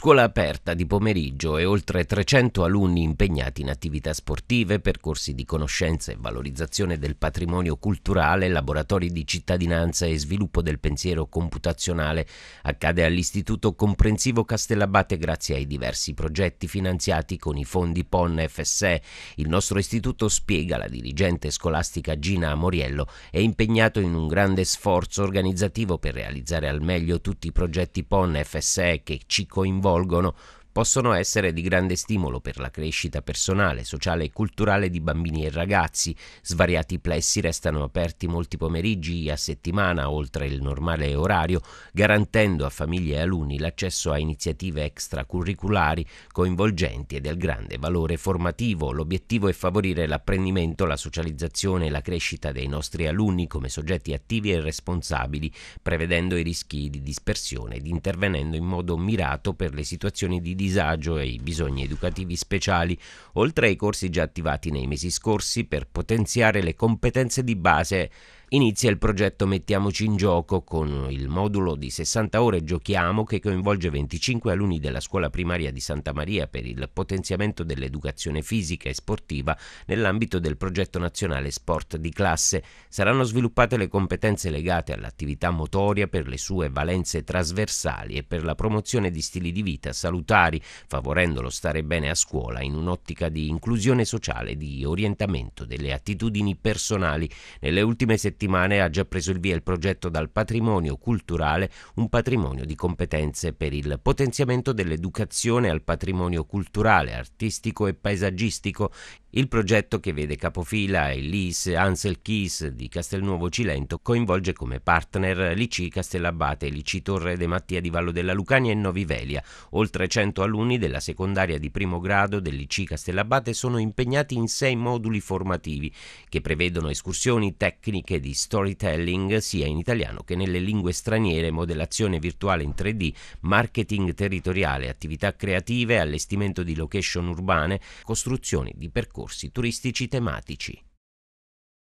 Scuola aperta di pomeriggio e oltre 300 alunni impegnati in attività sportive, percorsi di conoscenza e valorizzazione del patrimonio culturale, laboratori di cittadinanza e sviluppo del pensiero computazionale accade all'Istituto Comprensivo Castellabate grazie ai diversi progetti finanziati con i fondi PON FSE. Il nostro istituto, spiega la dirigente scolastica Gina Amoriello, è impegnato in un grande sforzo organizzativo per realizzare al meglio tutti i progetti PON FSE che ci coinvolgono svolgono possono essere di grande stimolo per la crescita personale, sociale e culturale di bambini e ragazzi. Svariati plessi restano aperti molti pomeriggi a settimana oltre il normale orario, garantendo a famiglie e alunni l'accesso a iniziative extracurriculari coinvolgenti e del grande valore formativo. L'obiettivo è favorire l'apprendimento, la socializzazione e la crescita dei nostri alunni come soggetti attivi e responsabili, prevedendo i rischi di dispersione ed intervenendo in modo mirato per le situazioni di disagio e i bisogni educativi speciali, oltre ai corsi già attivati nei mesi scorsi per potenziare le competenze di base inizia il progetto Mettiamoci in gioco con il modulo di 60 ore Giochiamo che coinvolge 25 alunni della scuola primaria di Santa Maria per il potenziamento dell'educazione fisica e sportiva nell'ambito del progetto nazionale Sport di classe. Saranno sviluppate le competenze legate all'attività motoria per le sue valenze trasversali e per la promozione di stili di vita salutari, favorendo lo stare bene a scuola in un'ottica di inclusione sociale e di orientamento delle attitudini personali. Nelle ultime settimane settimane ha già preso il via il progetto dal patrimonio culturale, un patrimonio di competenze per il potenziamento dell'educazione al patrimonio culturale, artistico e paesaggistico il progetto che vede capofila il LIS Ansel Keys di Castelnuovo Cilento coinvolge come partner l'IC Castellabate, l'IC Torre De Mattia di Vallo della Lucania e Novivelia. Oltre 100 alunni della secondaria di primo grado dell'IC Castellabate sono impegnati in sei moduli formativi che prevedono escursioni tecniche di storytelling sia in italiano che nelle lingue straniere, modellazione virtuale in 3D, marketing territoriale, attività creative, allestimento di location urbane, costruzioni di percorsi percorsi turistici tematici.